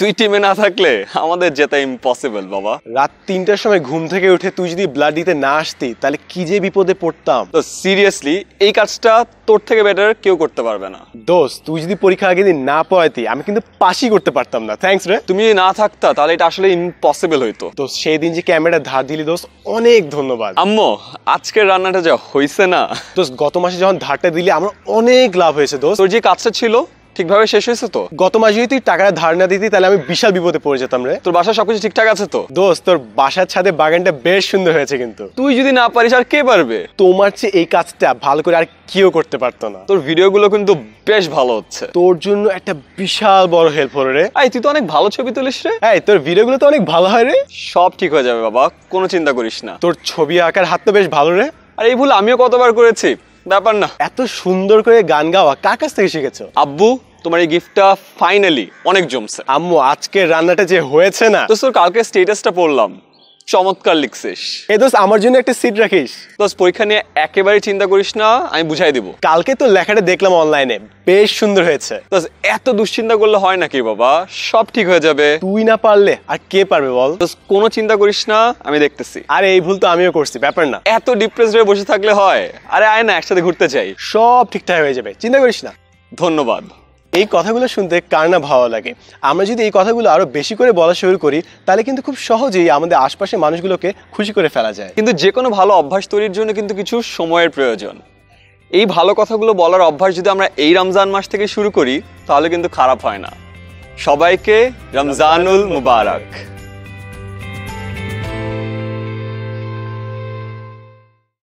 তুই টিমে না থাকলে আমাদের যেটা ইম্পসিবল বাবা রাত তিনটার সময় ঘুম থেকে উঠে তুই যদি ব্লাড দিতে না আসতি তাহলে কি যে বিপদে পড়তাম তো সিরিয়াসলি এই কাজটা তোর থেকে বেটার কেউ করতে পারবে না দোস্ত তুই যদি পরীক্ষা আগে দিন না পড়াইতি আমি কিন্তু পাশই করতে পারতাম না থ্যাংকস রে তুমি না থাকতা তাহলে এটা আসলে ইম্পসিবল হইতো তো সেই দিন যে ক্যামেরা ধার দিলি দোস্ত অনেক ধন্যবাদ আম্মো আজকের রান্নাটা যা হইছে না দোস্ত গত মাসে যখন ধারটা দিলি আমার অনেক লাভ হয়েছে দোস্ত তোর যে কাজটা ছিল ঠিকভাবে শেষ হয়েছে তো গত মাসে যদি তুই টাকাটা ধার না দিতি তাহলে আমি বিশাল বিপদে পড়ে যেতাম রে তোর বাসা সবকিছু ঠিকঠাক আছে তো দোস্ত তোর বাসার ছাদে বাগানটা বেশ সুন্দর হয়েছে কিন্তু তুই যদি না পারিস আর কে পারবে তোমার চেয়ে এই কাজটা ভালো করে আর কেউ করতে পারতো না তোর ভিডিওগুলো কিন্তু বেশ ভালো হচ্ছে তোর জন্য একটা বিশাল বড় হেল্প হলো রে এই তুই তো অনেক ভালো ছবি তুলিস রে হ্যাঁ তোর ভিডিওগুলো তো অনেক ভালো হয় রে সব ঠিক হয়ে যাবে বাবা কোনো চিন্তা করিস না তোর ছবি আঁকার হাত তো বেশ ভালো রে আর এই ভুল আমিও কতবার করেছি ব্যাপার না এত সুন্দর করে গান গাওয়া কার কাছ থেকে শিখেছো আব্বু তোমার এই গিফটটা ফাইনালি অনেক জমছে আম্মু আজকে রান্নাটা যে হয়েছে না তো কালকে স্টেটাসটা পড়লাম চমৎকার লিখছিস এ দোষ আমার জন্য একটা সিট রাখিস দোষ পরীক্ষা নিয়ে একেবারে চিন্তা করিস না আমি বুঝাই দেবো কালকে তো লেখাটা দেখলাম অনলাইনে বেশ সুন্দর হয়েছে দোষ এত দুশ্চিন্তা করলে হয় নাকি বাবা সব ঠিক হয়ে যাবে তুই না পারলে আর কে পারবে বল দোষ কোনো চিন্তা করিস না আমি দেখতেছি আরে এই ভুল তো আমিও করছি ব্যাপার না এত ডিপ্রেস হয়ে বসে থাকলে হয় আরে আয় না একসাথে ঘুরতে চাই সব ঠিকঠাক হয়ে যাবে চিন্তা করিস না ধন্যবাদ এই কথাগুলো শুনতে কার না ভালো লাগে আমরা যদি এই কথাগুলো আরও বেশি করে বলা শুরু করি তাহলে কিন্তু খুব সহজেই আমাদের আশপাশের মানুষগুলোকে খুশি করে ফেলা যায় কিন্তু যে কোনো ভালো অভ্যাস তৈরির জন্য কিন্তু কিছু সময়ের প্রয়োজন এই ভালো কথাগুলো বলার অভ্যাস যদি আমরা এই রমজান মাস থেকে শুরু করি তাহলে কিন্তু খারাপ হয় না সবাইকে রমজানুল মুবারক